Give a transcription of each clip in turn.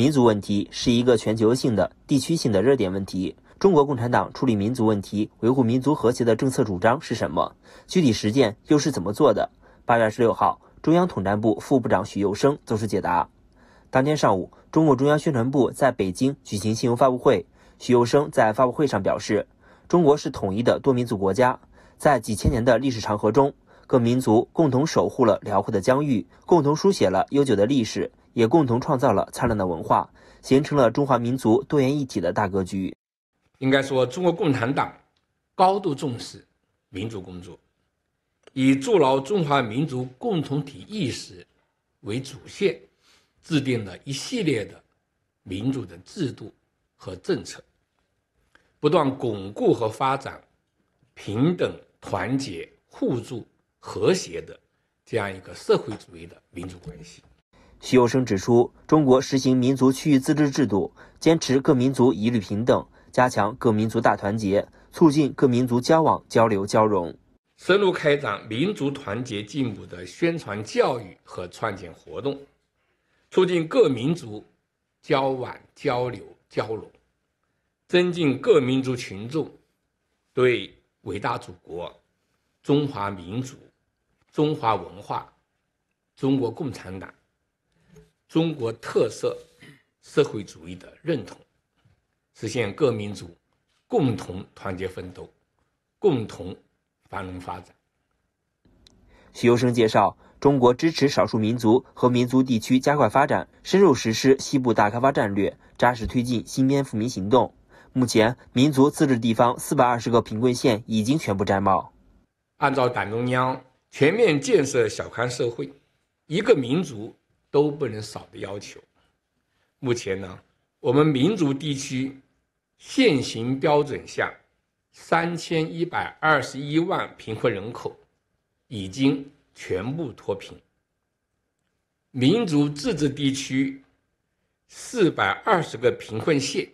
民族问题是一个全球性的、地区性的热点问题。中国共产党处理民族问题、维护民族和谐的政策主张是什么？具体实践又是怎么做的？八月二十六号，中央统战部副部长许又声作出解答。当天上午，中共中央宣传部在北京举行新闻发布会，许又生在发布会上表示，中国是统一的多民族国家，在几千年的历史长河中，各民族共同守护了辽阔的疆域，共同书写了悠久的历史。也共同创造了灿烂的文化，形成了中华民族多元一体的大格局。应该说，中国共产党高度重视民族工作，以筑牢中华民族共同体意识为主线，制定了一系列的民主的制度和政策，不断巩固和发展平等、团结、互助、和谐的这样一个社会主义的民族关系。徐有生指出，中国实行民族区域自治制度，坚持各民族一律平等，加强各民族大团结，促进各民族交往交流交融，深入开展民族团结进步的宣传教育和创建活动，促进各民族交往交流交融，增进各民族群众对伟大祖国、中华民族、中华文化、中国共产党。中国特色社会主义的认同，实现各民族共同团结奋斗、共同繁荣发展。徐优生介绍，中国支持少数民族和民族地区加快发展，深入实施西部大开发战略，扎实推进新边富民行动。目前，民族自治地方四百二十个贫困县已经全部摘帽。按照党中央全面建设小康社会，一个民族。都不能少的要求。目前呢，我们民族地区现行标准下三千一百二十一万贫困人口已经全部脱贫，民族自治地区四百二十个贫困县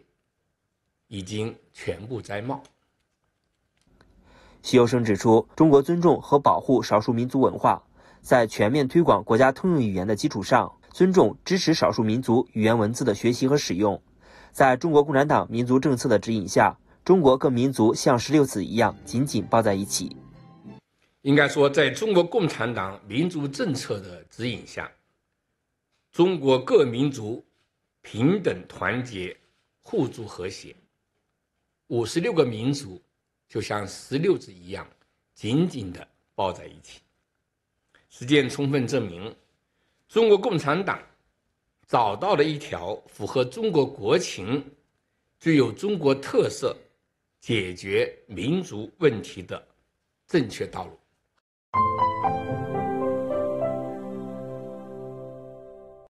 已经全部摘帽。西友生指出，中国尊重和保护少数民族文化。在全面推广国家通用语言的基础上，尊重、支持少数民族语言文字的学习和使用。在中国共产党民族政策的指引下，中国各民族像石榴子一样紧紧抱在一起。应该说，在中国共产党民族政策的指引下，中国各民族平等团结、互助和谐，五十六个民族就像石榴子一样紧紧的抱在一起。实践充分证明，中国共产党找到了一条符合中国国情、具有中国特色、解决民族问题的正确道路。